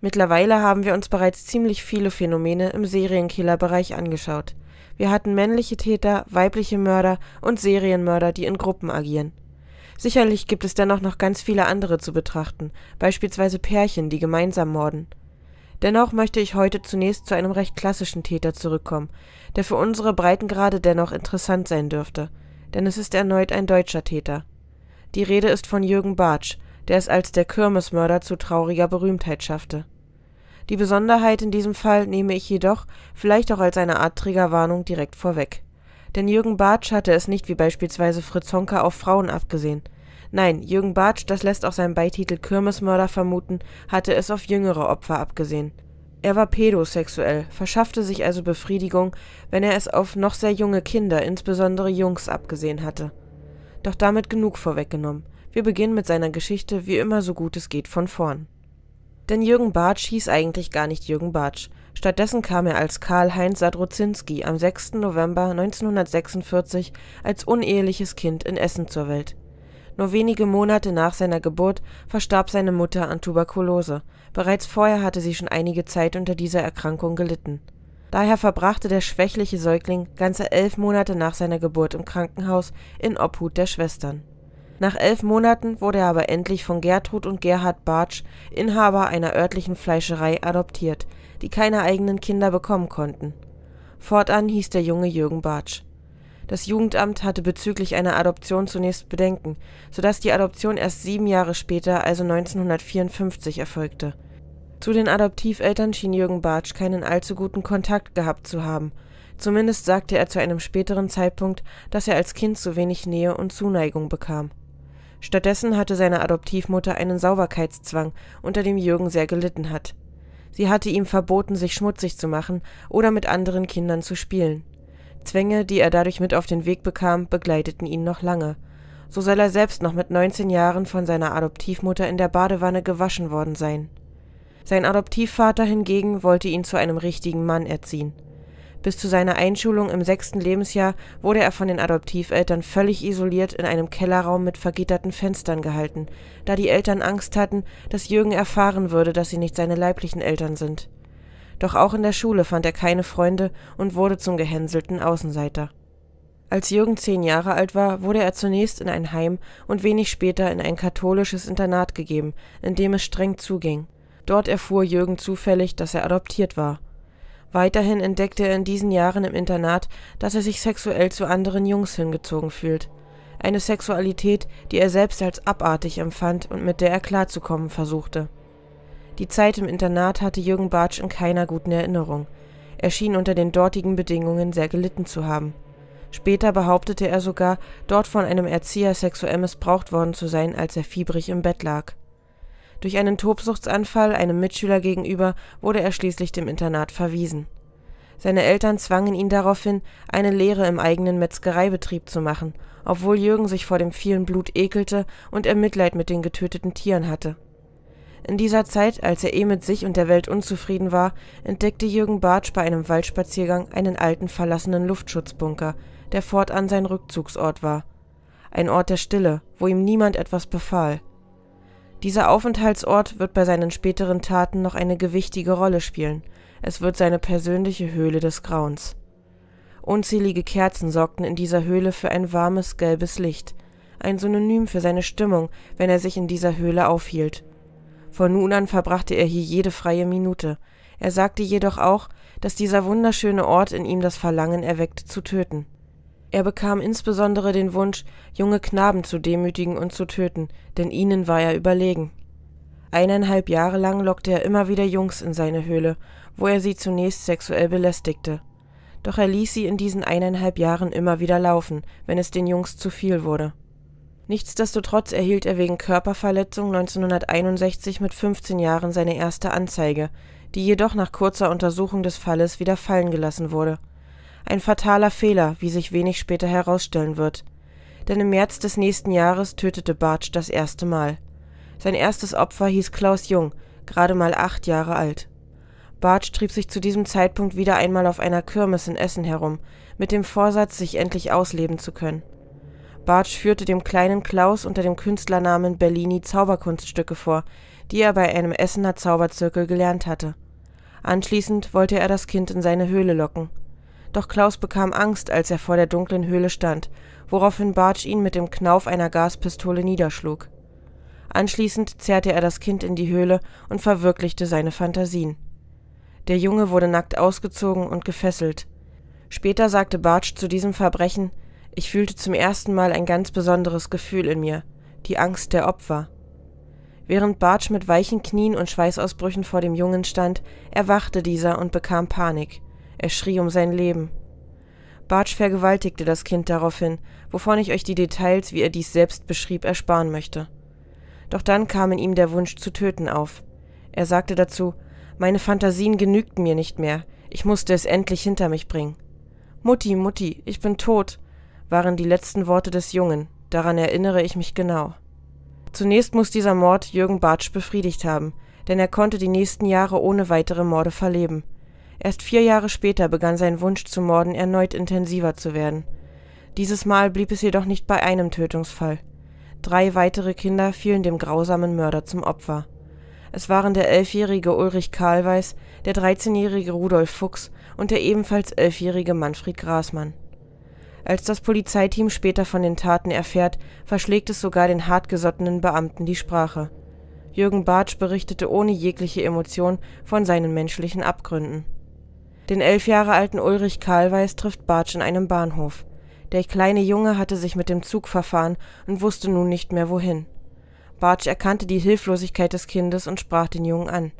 Mittlerweile haben wir uns bereits ziemlich viele Phänomene im Serienkillerbereich angeschaut. Wir hatten männliche Täter, weibliche Mörder und Serienmörder, die in Gruppen agieren. Sicherlich gibt es dennoch noch ganz viele andere zu betrachten, beispielsweise Pärchen, die gemeinsam morden. Dennoch möchte ich heute zunächst zu einem recht klassischen Täter zurückkommen, der für unsere Breitengrade dennoch interessant sein dürfte, denn es ist erneut ein deutscher Täter. Die Rede ist von Jürgen Bartsch, der es als der Kirmesmörder zu trauriger Berühmtheit schaffte. Die Besonderheit in diesem Fall nehme ich jedoch, vielleicht auch als eine Art Triggerwarnung, direkt vorweg. Denn Jürgen Bartsch hatte es nicht wie beispielsweise Fritz Honka auf Frauen abgesehen. Nein, Jürgen Bartsch, das lässt auch sein Beititel Kirmesmörder vermuten, hatte es auf jüngere Opfer abgesehen. Er war pädosexuell, verschaffte sich also Befriedigung, wenn er es auf noch sehr junge Kinder, insbesondere Jungs, abgesehen hatte. Doch damit genug vorweggenommen. Wir beginnen mit seiner Geschichte wie immer so gut es geht von vorn. Denn Jürgen Bartsch hieß eigentlich gar nicht Jürgen Bartsch. Stattdessen kam er als Karl-Heinz Sadruzinski am 6. November 1946 als uneheliches Kind in Essen zur Welt. Nur wenige Monate nach seiner Geburt verstarb seine Mutter an Tuberkulose. Bereits vorher hatte sie schon einige Zeit unter dieser Erkrankung gelitten. Daher verbrachte der schwächliche Säugling ganze elf Monate nach seiner Geburt im Krankenhaus in Obhut der Schwestern. Nach elf Monaten wurde er aber endlich von Gertrud und Gerhard Bartsch, Inhaber einer örtlichen Fleischerei, adoptiert, die keine eigenen Kinder bekommen konnten. Fortan hieß der Junge Jürgen Bartsch. Das Jugendamt hatte bezüglich einer Adoption zunächst Bedenken, sodass die Adoption erst sieben Jahre später, also 1954, erfolgte. Zu den Adoptiveltern schien Jürgen Bartsch keinen allzu guten Kontakt gehabt zu haben. Zumindest sagte er zu einem späteren Zeitpunkt, dass er als Kind zu wenig Nähe und Zuneigung bekam Stattdessen hatte seine Adoptivmutter einen Sauberkeitszwang, unter dem Jürgen sehr gelitten hat. Sie hatte ihm verboten, sich schmutzig zu machen oder mit anderen Kindern zu spielen. Zwänge, die er dadurch mit auf den Weg bekam, begleiteten ihn noch lange. So soll er selbst noch mit 19 Jahren von seiner Adoptivmutter in der Badewanne gewaschen worden sein. Sein Adoptivvater hingegen wollte ihn zu einem richtigen Mann erziehen. Bis zu seiner Einschulung im sechsten Lebensjahr wurde er von den Adoptiveltern völlig isoliert in einem Kellerraum mit vergitterten Fenstern gehalten, da die Eltern Angst hatten, dass Jürgen erfahren würde, dass sie nicht seine leiblichen Eltern sind. Doch auch in der Schule fand er keine Freunde und wurde zum gehänselten Außenseiter. Als Jürgen zehn Jahre alt war, wurde er zunächst in ein Heim und wenig später in ein katholisches Internat gegeben, in dem es streng zuging. Dort erfuhr Jürgen zufällig, dass er adoptiert war Weiterhin entdeckte er in diesen Jahren im Internat, dass er sich sexuell zu anderen Jungs hingezogen fühlt. Eine Sexualität, die er selbst als abartig empfand und mit der er klarzukommen versuchte. Die Zeit im Internat hatte Jürgen Bartsch in keiner guten Erinnerung. Er schien unter den dortigen Bedingungen sehr gelitten zu haben. Später behauptete er sogar, dort von einem Erzieher sexuell missbraucht worden zu sein, als er fiebrig im Bett lag durch einen Tobsuchtsanfall einem Mitschüler gegenüber wurde er schließlich dem Internat verwiesen. Seine Eltern zwangen ihn daraufhin, eine Lehre im eigenen Metzgereibetrieb zu machen, obwohl Jürgen sich vor dem vielen Blut ekelte und er Mitleid mit den getöteten Tieren hatte. In dieser Zeit, als er eh mit sich und der Welt unzufrieden war, entdeckte Jürgen Bartsch bei einem Waldspaziergang einen alten verlassenen Luftschutzbunker, der fortan sein Rückzugsort war. Ein Ort der Stille, wo ihm niemand etwas befahl – dieser Aufenthaltsort wird bei seinen späteren Taten noch eine gewichtige Rolle spielen, es wird seine persönliche Höhle des Grauens. Unzählige Kerzen sorgten in dieser Höhle für ein warmes, gelbes Licht, ein Synonym für seine Stimmung, wenn er sich in dieser Höhle aufhielt. Von nun an verbrachte er hier jede freie Minute, er sagte jedoch auch, dass dieser wunderschöne Ort in ihm das Verlangen erweckte zu töten er bekam insbesondere den Wunsch, junge Knaben zu demütigen und zu töten, denn ihnen war er überlegen. Eineinhalb Jahre lang lockte er immer wieder Jungs in seine Höhle, wo er sie zunächst sexuell belästigte. Doch er ließ sie in diesen eineinhalb Jahren immer wieder laufen, wenn es den Jungs zu viel wurde. Nichtsdestotrotz erhielt er wegen Körperverletzung 1961 mit 15 Jahren seine erste Anzeige, die jedoch nach kurzer Untersuchung des Falles wieder fallen gelassen wurde ein fataler Fehler, wie sich wenig später herausstellen wird. Denn im März des nächsten Jahres tötete Bartsch das erste Mal. Sein erstes Opfer hieß Klaus Jung, gerade mal acht Jahre alt. Bartsch trieb sich zu diesem Zeitpunkt wieder einmal auf einer Kirmes in Essen herum, mit dem Vorsatz, sich endlich ausleben zu können. Bartsch führte dem kleinen Klaus unter dem Künstlernamen Bellini Zauberkunststücke vor, die er bei einem Essener Zauberzirkel gelernt hatte. Anschließend wollte er das Kind in seine Höhle locken doch Klaus bekam Angst, als er vor der dunklen Höhle stand, woraufhin Bartsch ihn mit dem Knauf einer Gaspistole niederschlug. Anschließend zerrte er das Kind in die Höhle und verwirklichte seine Fantasien. Der Junge wurde nackt ausgezogen und gefesselt. Später sagte Bartsch zu diesem Verbrechen, ich fühlte zum ersten Mal ein ganz besonderes Gefühl in mir, die Angst der Opfer. Während Bartsch mit weichen Knien und Schweißausbrüchen vor dem Jungen stand, erwachte dieser und bekam Panik. Er schrie um sein Leben. Bartsch vergewaltigte das Kind daraufhin, wovon ich euch die Details, wie er dies selbst beschrieb, ersparen möchte. Doch dann kam in ihm der Wunsch zu töten auf. Er sagte dazu, meine Fantasien genügten mir nicht mehr, ich musste es endlich hinter mich bringen. Mutti, Mutti, ich bin tot, waren die letzten Worte des Jungen, daran erinnere ich mich genau. Zunächst muss dieser Mord Jürgen Bartsch befriedigt haben, denn er konnte die nächsten Jahre ohne weitere Morde verleben – Erst vier Jahre später begann sein Wunsch zu morden erneut intensiver zu werden. Dieses Mal blieb es jedoch nicht bei einem Tötungsfall. Drei weitere Kinder fielen dem grausamen Mörder zum Opfer. Es waren der elfjährige Ulrich Karlweiß, der 13-jährige Rudolf Fuchs und der ebenfalls elfjährige Manfred Grasmann. Als das Polizeiteam später von den Taten erfährt, verschlägt es sogar den hartgesottenen Beamten die Sprache. Jürgen Bartsch berichtete ohne jegliche Emotion von seinen menschlichen Abgründen. Den elf Jahre alten Ulrich Kahlweis trifft Bartsch in einem Bahnhof. Der kleine Junge hatte sich mit dem Zug verfahren und wusste nun nicht mehr wohin. Bartsch erkannte die Hilflosigkeit des Kindes und sprach den Jungen an.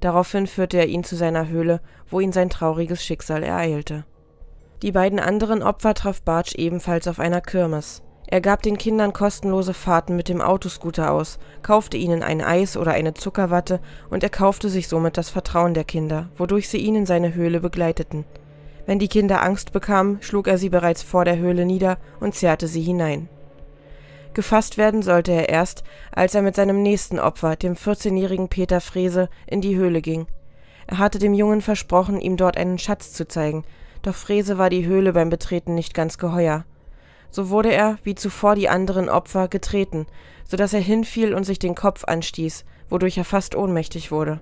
Daraufhin führte er ihn zu seiner Höhle, wo ihn sein trauriges Schicksal ereilte. Die beiden anderen Opfer traf Bartsch ebenfalls auf einer Kirmes. Er gab den Kindern kostenlose Fahrten mit dem Autoscooter aus, kaufte ihnen ein Eis oder eine Zuckerwatte und erkaufte sich somit das Vertrauen der Kinder, wodurch sie ihn in seine Höhle begleiteten. Wenn die Kinder Angst bekamen, schlug er sie bereits vor der Höhle nieder und zerrte sie hinein. Gefasst werden sollte er erst, als er mit seinem nächsten Opfer, dem 14-jährigen Peter Frese, in die Höhle ging. Er hatte dem Jungen versprochen, ihm dort einen Schatz zu zeigen, doch Frese war die Höhle beim Betreten nicht ganz geheuer. So wurde er, wie zuvor die anderen Opfer, getreten, so dass er hinfiel und sich den Kopf anstieß, wodurch er fast ohnmächtig wurde.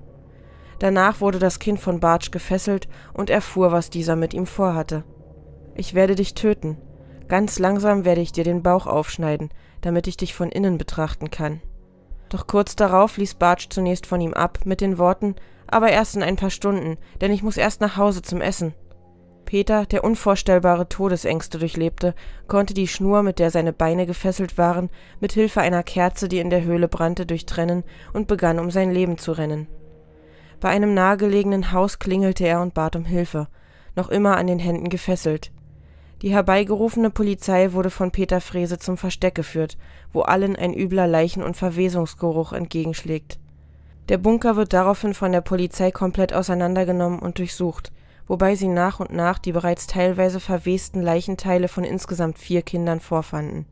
Danach wurde das Kind von Bartsch gefesselt und erfuhr, was dieser mit ihm vorhatte. Ich werde dich töten. Ganz langsam werde ich dir den Bauch aufschneiden, damit ich dich von innen betrachten kann. Doch kurz darauf ließ Bartsch zunächst von ihm ab mit den Worten, aber erst in ein paar Stunden, denn ich muss erst nach Hause zum Essen. Peter, der unvorstellbare Todesängste durchlebte, konnte die Schnur, mit der seine Beine gefesselt waren, mit Hilfe einer Kerze, die in der Höhle brannte, durchtrennen und begann um sein Leben zu rennen. Bei einem nahegelegenen Haus klingelte er und bat um Hilfe, noch immer an den Händen gefesselt. Die herbeigerufene Polizei wurde von Peter Frese zum Versteck geführt, wo allen ein übler Leichen- und Verwesungsgeruch entgegenschlägt. Der Bunker wird daraufhin von der Polizei komplett auseinandergenommen und durchsucht wobei sie nach und nach die bereits teilweise verwesten Leichenteile von insgesamt vier Kindern vorfanden.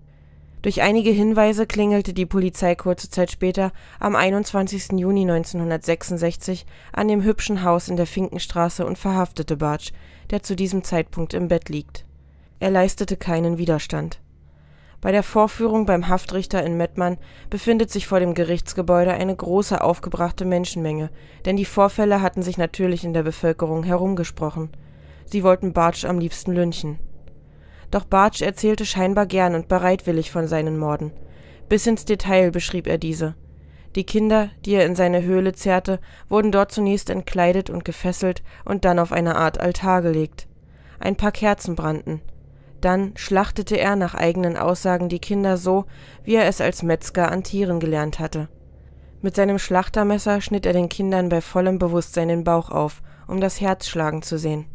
Durch einige Hinweise klingelte die Polizei kurze Zeit später, am 21. Juni 1966, an dem hübschen Haus in der Finkenstraße und verhaftete Bartsch, der zu diesem Zeitpunkt im Bett liegt. Er leistete keinen Widerstand bei der Vorführung beim Haftrichter in Mettmann befindet sich vor dem Gerichtsgebäude eine große aufgebrachte Menschenmenge, denn die Vorfälle hatten sich natürlich in der Bevölkerung herumgesprochen. Sie wollten Bartsch am liebsten lynchen. Doch Bartsch erzählte scheinbar gern und bereitwillig von seinen Morden. Bis ins Detail beschrieb er diese. Die Kinder, die er in seine Höhle zerrte, wurden dort zunächst entkleidet und gefesselt und dann auf eine Art Altar gelegt. Ein paar Kerzen brannten. Dann schlachtete er nach eigenen Aussagen die Kinder so, wie er es als Metzger an Tieren gelernt hatte. Mit seinem Schlachtermesser schnitt er den Kindern bei vollem Bewusstsein den Bauch auf, um das Herz schlagen zu sehen.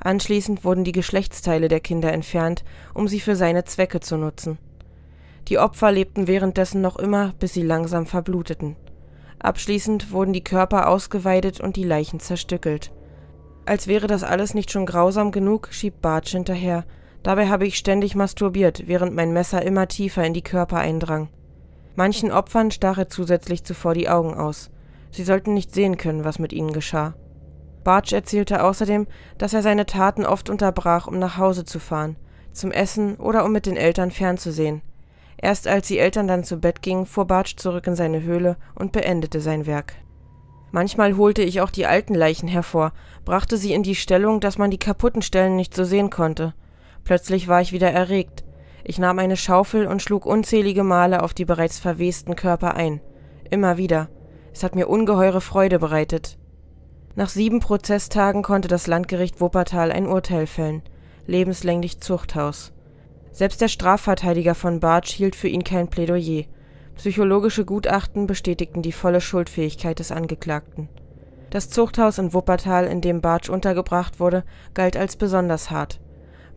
Anschließend wurden die Geschlechtsteile der Kinder entfernt, um sie für seine Zwecke zu nutzen. Die Opfer lebten währenddessen noch immer, bis sie langsam verbluteten. Abschließend wurden die Körper ausgeweidet und die Leichen zerstückelt. Als wäre das alles nicht schon grausam genug, schieb Bartsch hinterher, Dabei habe ich ständig masturbiert, während mein Messer immer tiefer in die Körper eindrang. Manchen Opfern stach er zusätzlich zuvor die Augen aus. Sie sollten nicht sehen können, was mit ihnen geschah. Bartsch erzählte außerdem, dass er seine Taten oft unterbrach, um nach Hause zu fahren, zum Essen oder um mit den Eltern fernzusehen. Erst als die Eltern dann zu Bett gingen, fuhr Bartsch zurück in seine Höhle und beendete sein Werk. Manchmal holte ich auch die alten Leichen hervor, brachte sie in die Stellung, dass man die kaputten Stellen nicht so sehen konnte, Plötzlich war ich wieder erregt. Ich nahm eine Schaufel und schlug unzählige Male auf die bereits verwesten Körper ein. Immer wieder. Es hat mir ungeheure Freude bereitet. Nach sieben Prozesstagen konnte das Landgericht Wuppertal ein Urteil fällen. Lebenslänglich Zuchthaus. Selbst der Strafverteidiger von Bartsch hielt für ihn kein Plädoyer. Psychologische Gutachten bestätigten die volle Schuldfähigkeit des Angeklagten. Das Zuchthaus in Wuppertal, in dem Bartsch untergebracht wurde, galt als besonders hart.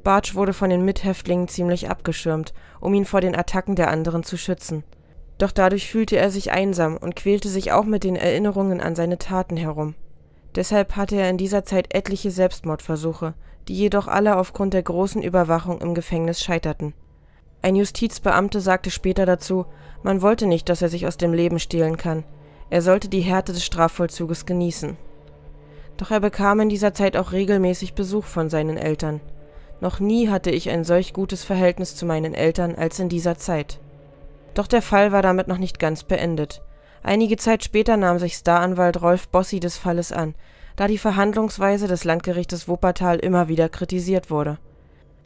Bartsch wurde von den Mithäftlingen ziemlich abgeschirmt, um ihn vor den Attacken der anderen zu schützen. Doch dadurch fühlte er sich einsam und quälte sich auch mit den Erinnerungen an seine Taten herum. Deshalb hatte er in dieser Zeit etliche Selbstmordversuche, die jedoch alle aufgrund der großen Überwachung im Gefängnis scheiterten. Ein Justizbeamter sagte später dazu, man wollte nicht, dass er sich aus dem Leben stehlen kann. Er sollte die Härte des Strafvollzuges genießen. Doch er bekam in dieser Zeit auch regelmäßig Besuch von seinen Eltern. Noch nie hatte ich ein solch gutes Verhältnis zu meinen Eltern als in dieser Zeit. Doch der Fall war damit noch nicht ganz beendet. Einige Zeit später nahm sich Staranwalt Rolf Bossi des Falles an, da die Verhandlungsweise des Landgerichtes Wuppertal immer wieder kritisiert wurde.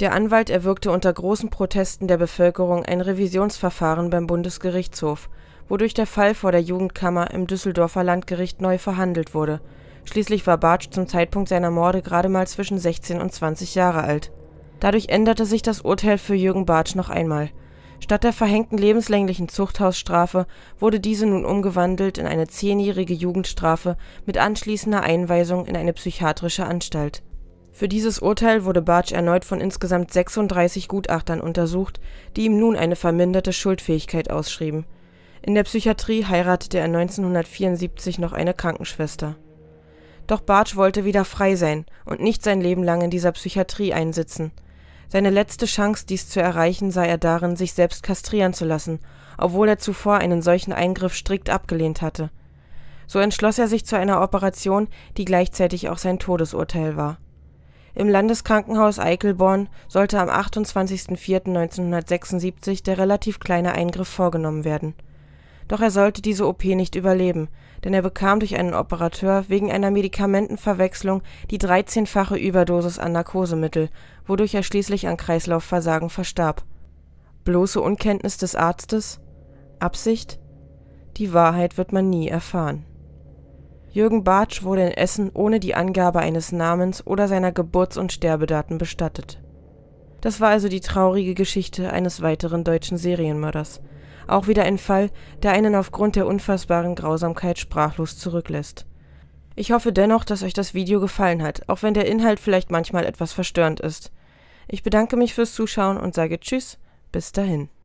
Der Anwalt erwirkte unter großen Protesten der Bevölkerung ein Revisionsverfahren beim Bundesgerichtshof, wodurch der Fall vor der Jugendkammer im Düsseldorfer Landgericht neu verhandelt wurde. Schließlich war Bartsch zum Zeitpunkt seiner Morde gerade mal zwischen 16 und 20 Jahre alt. Dadurch änderte sich das Urteil für Jürgen Bartsch noch einmal. Statt der verhängten lebenslänglichen Zuchthausstrafe wurde diese nun umgewandelt in eine zehnjährige Jugendstrafe mit anschließender Einweisung in eine psychiatrische Anstalt. Für dieses Urteil wurde Bartsch erneut von insgesamt 36 Gutachtern untersucht, die ihm nun eine verminderte Schuldfähigkeit ausschrieben. In der Psychiatrie heiratete er 1974 noch eine Krankenschwester. Doch Bartsch wollte wieder frei sein und nicht sein Leben lang in dieser Psychiatrie einsitzen – seine letzte Chance, dies zu erreichen, sah er darin, sich selbst kastrieren zu lassen, obwohl er zuvor einen solchen Eingriff strikt abgelehnt hatte. So entschloss er sich zu einer Operation, die gleichzeitig auch sein Todesurteil war. Im Landeskrankenhaus Eichelborn sollte am 28.04.1976 der relativ kleine Eingriff vorgenommen werden doch er sollte diese OP nicht überleben, denn er bekam durch einen Operateur wegen einer Medikamentenverwechslung die 13-fache Überdosis an Narkosemittel, wodurch er schließlich an Kreislaufversagen verstarb. Bloße Unkenntnis des Arztes? Absicht? Die Wahrheit wird man nie erfahren. Jürgen Bartsch wurde in Essen ohne die Angabe eines Namens oder seiner Geburts- und Sterbedaten bestattet. Das war also die traurige Geschichte eines weiteren deutschen Serienmörders. Auch wieder ein Fall, der einen aufgrund der unfassbaren Grausamkeit sprachlos zurücklässt. Ich hoffe dennoch, dass euch das Video gefallen hat, auch wenn der Inhalt vielleicht manchmal etwas verstörend ist. Ich bedanke mich fürs Zuschauen und sage Tschüss, bis dahin.